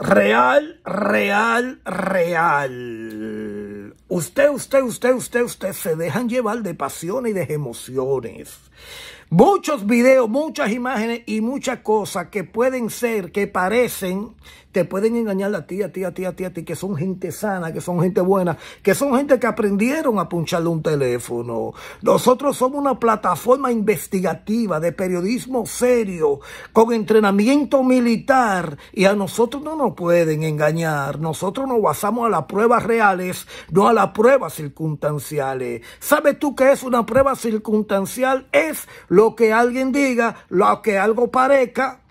Real, real, real. Usted, usted, usted, usted, usted se dejan llevar de pasiones y de emociones. Muchos videos, muchas imágenes y muchas cosas que pueden ser, que parecen, te pueden engañar a ti, a ti, a ti, a ti, que son gente sana, que son gente buena, que son gente que aprendieron a puncharle un teléfono. Nosotros somos una plataforma investigativa de periodismo serio, con entrenamiento militar, y a nosotros no nos pueden engañar. Nosotros nos basamos a las pruebas reales, no a las pruebas circunstanciales. ¿Sabes tú qué es una prueba circunstancial? Es lo que alguien diga, lo que algo parezca,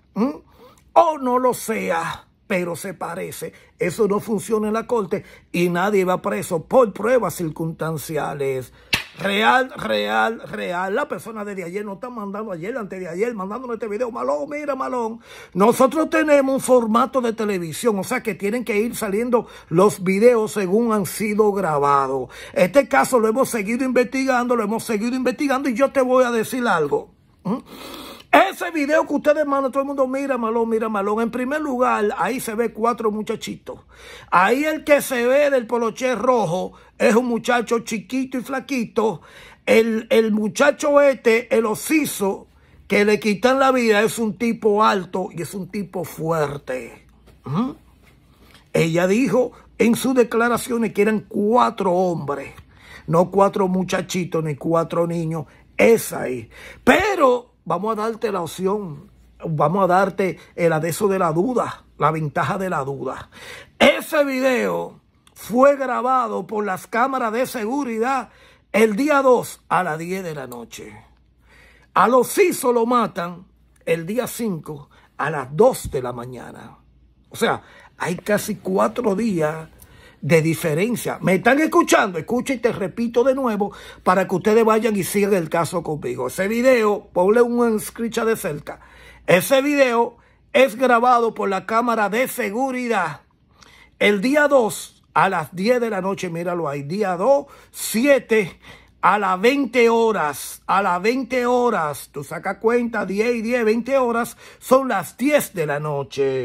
o no lo sea, pero se parece. Eso no funciona en la corte y nadie va preso por pruebas circunstanciales. Real, real, real. La persona de ayer no está mandando ayer, antes de ayer, mandándonos este video. Malón, mira, Malón. Nosotros tenemos un formato de televisión, o sea que tienen que ir saliendo los videos según han sido grabados. Este caso lo hemos seguido investigando, lo hemos seguido investigando y yo te voy a decir algo. ¿Mm? Ese video que ustedes mandan, todo el mundo mira malón, mira malón. En primer lugar, ahí se ve cuatro muchachitos. Ahí el que se ve del poloché rojo es un muchacho chiquito y flaquito. El, muchacho este, el osizo, que le quitan la vida, es un tipo alto y es un tipo fuerte. Ella dijo en sus declaraciones que eran cuatro hombres, no cuatro muchachitos ni cuatro niños. Esa es. Pero vamos a darte la opción, vamos a darte el adeso de la duda, la ventaja de la duda. Ese video fue grabado por las cámaras de seguridad el día 2 a las 10 de la noche. A los CISO lo matan el día 5 a las 2 de la mañana. O sea, hay casi cuatro días de diferencia. ¿Me están escuchando? Escucha y te repito de nuevo para que ustedes vayan y sigan el caso conmigo. Ese video, ponle un screenshot de cerca. Ese video es grabado por la cámara de seguridad. El día 2 a las 10 de la noche, míralo ahí, día 2, 7 a las 20 horas, a las 20 horas, tú saca cuenta, 10 y 10, 20 horas, son las 10 de la noche.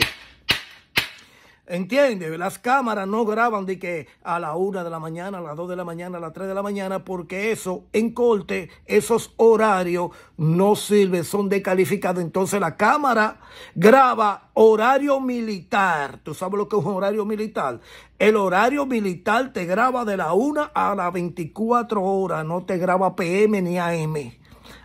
¿Entiendes? Las cámaras no graban de que a la una de la mañana, a las dos de la mañana, a las tres de la mañana, porque eso en corte, esos horarios no sirven, son descalificados. Entonces la cámara graba horario militar. ¿Tú sabes lo que es un horario militar? El horario militar te graba de la una a las 24 horas, no te graba PM ni AM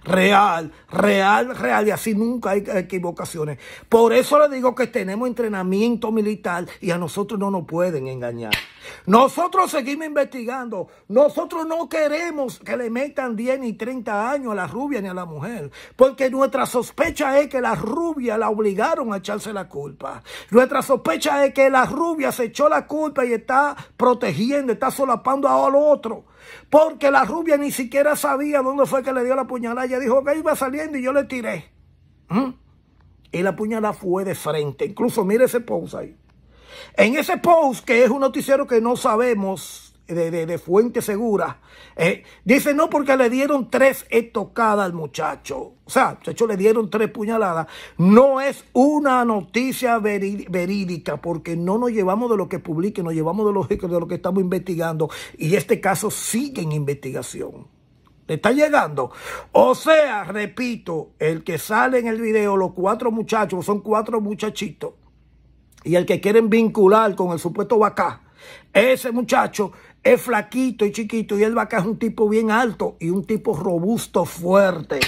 real, real, real, y así nunca hay equivocaciones. Por eso le digo que tenemos entrenamiento militar y a nosotros no nos pueden engañar. Nosotros seguimos investigando, nosotros no queremos que le metan 10 ni 30 años a la rubia ni a la mujer, porque nuestra sospecha es que la rubia la obligaron a echarse la culpa. Nuestra sospecha es que la rubia se echó la culpa y está protegiendo, está solapando a los otro. Porque la rubia ni siquiera sabía dónde fue que le dio la puñalada. Ella dijo que iba saliendo y yo le tiré. ¿Mm? Y la puñalada fue de frente. Incluso mire ese post ahí. En ese post, que es un noticiero que no sabemos de, fuente segura. Eh, dice, no, porque le dieron tres estocadas al muchacho. O sea, de le dieron tres puñaladas. No es una noticia verídica, porque no nos llevamos de lo que publique, nos llevamos de lo, de lo que estamos investigando. Y este caso sigue en investigación. ¿Le está llegando? O sea, repito, el que sale en el video, los cuatro muchachos, son cuatro muchachitos. Y el que quieren vincular con el supuesto vaca ese muchacho es flaquito y chiquito y el vaca es un tipo bien alto y un tipo robusto, fuerte.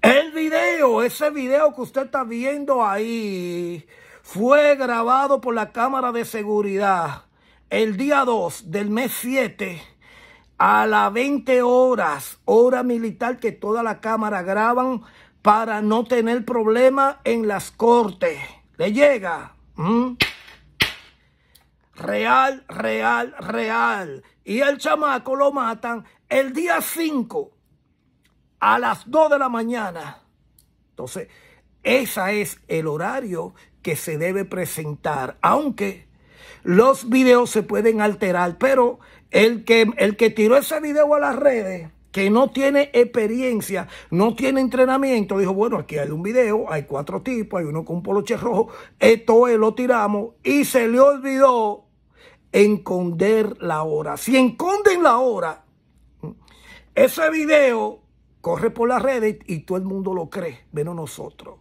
El video, ese video que usted está viendo ahí, fue grabado por la cámara de seguridad el día 2 del mes 7 a las 20 horas, hora militar que toda la cámara graban para no tener problema en las cortes. ¿Le llega? ¿Mm? real, real, real. Y al chamaco lo matan el día 5 a las 2 de la mañana. Entonces, ese es el horario que se debe presentar, aunque los videos se pueden alterar, pero el que, el que tiró ese video a las redes, que no tiene experiencia, no tiene entrenamiento, dijo, bueno, aquí hay un video, hay cuatro tipos, hay uno con un poloche rojo, esto lo tiramos y se le olvidó enconder la hora. Si enconden la hora, ese video corre por las redes y todo el mundo lo cree, menos nosotros.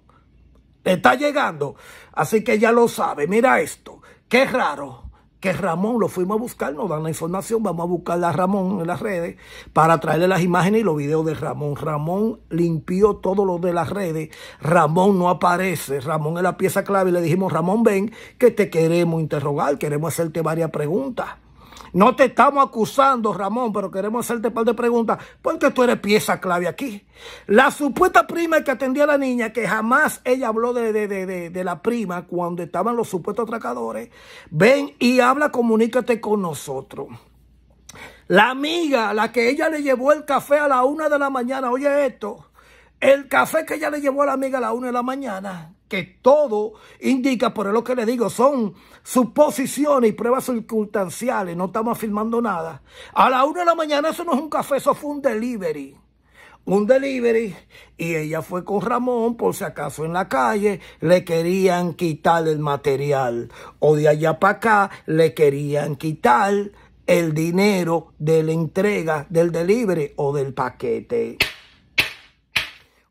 Está llegando, así que ya lo sabe. Mira esto, qué raro que Ramón, lo fuimos a buscar, nos dan la información, vamos a buscar a Ramón en las redes para traerle las imágenes y los videos de Ramón. Ramón limpió todo lo de las redes, Ramón no aparece, Ramón es la pieza clave y le dijimos, Ramón, ven, que te queremos interrogar, queremos hacerte varias preguntas. No te estamos acusando, Ramón, pero queremos hacerte un par de preguntas porque tú eres pieza clave aquí. La supuesta prima que atendía a la niña, que jamás ella habló de, de la prima cuando estaban los supuestos atracadores, ven y habla, comunícate con nosotros. La amiga, la que ella le llevó el café a la una de la mañana, oye esto, el café que ella le llevó a la amiga a la una de la mañana, que todo indica, por lo que le digo, son suposiciones y pruebas circunstanciales, no estamos afirmando nada. A la una de la mañana eso no es un café, eso fue un delivery. Un delivery y ella fue con Ramón por si acaso en la calle le querían quitar el material o de allá para acá le querían quitar el dinero de la entrega del delivery o del paquete.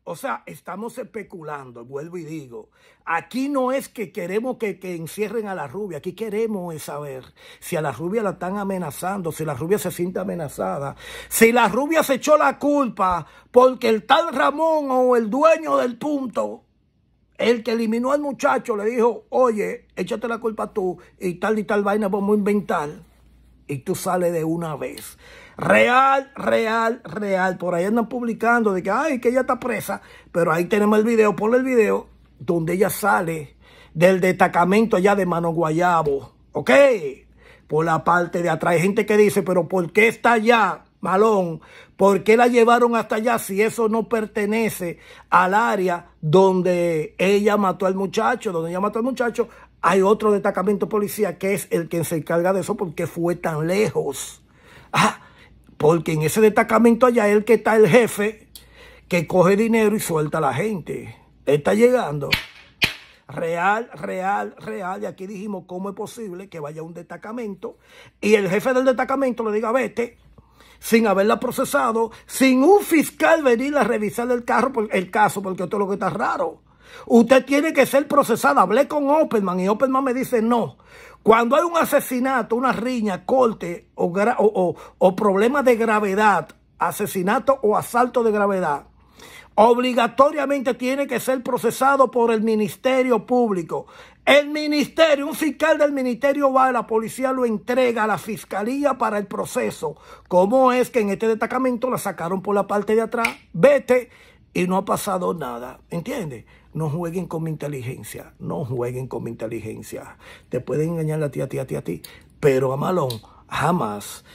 O sea, estamos especulando, vuelvo y digo, aquí no es que queremos que, encierren a la rubia, aquí queremos saber si a la rubia la están amenazando, si la rubia se siente amenazada, si la rubia se echó la culpa porque el tal Ramón o el dueño del punto, el que eliminó al muchacho, le dijo, oye, échate la culpa tú y tal y tal vaina vamos a inventar. Y tú sales de una vez. Real, real, real. Por ahí andan publicando de que, ay, que ella está presa. Pero ahí tenemos el video, ponle el video, donde ella sale del destacamento allá de Mano Guayabo. ¿Ok? Por la parte de atrás. Hay gente que dice, pero ¿por qué está allá? Malón, ¿por qué la llevaron hasta allá si eso no pertenece al área donde ella mató al muchacho? Donde ella mató al muchacho, hay otro destacamento policía que es el que se encarga de eso porque fue tan lejos. Ah, porque en ese destacamento allá es el que está el jefe que coge dinero y suelta a la gente. Está llegando. Real, real, real. Y aquí dijimos cómo es posible que vaya a un destacamento y el jefe del destacamento le diga, vete, este, sin haberla procesado, sin un fiscal venir a revisar el, carro, el caso, porque esto es lo que está raro. Usted tiene que ser procesada. Hablé con Oppenman y Oppenman me dice no. Cuando hay un asesinato, una riña, corte o, problema o problema de gravedad, asesinato o asalto de gravedad, obligatoriamente tiene que ser procesado por el Ministerio Público. El ministerio, un fiscal del ministerio va, la policía lo entrega a la fiscalía para el proceso. ¿Cómo es que en este destacamento la sacaron por la parte de atrás? Vete, y no ha pasado nada, ¿entiendes? No jueguen con mi inteligencia, no jueguen con mi inteligencia. Te pueden engañar a ti, a ti, a ti, pero a Malón jamás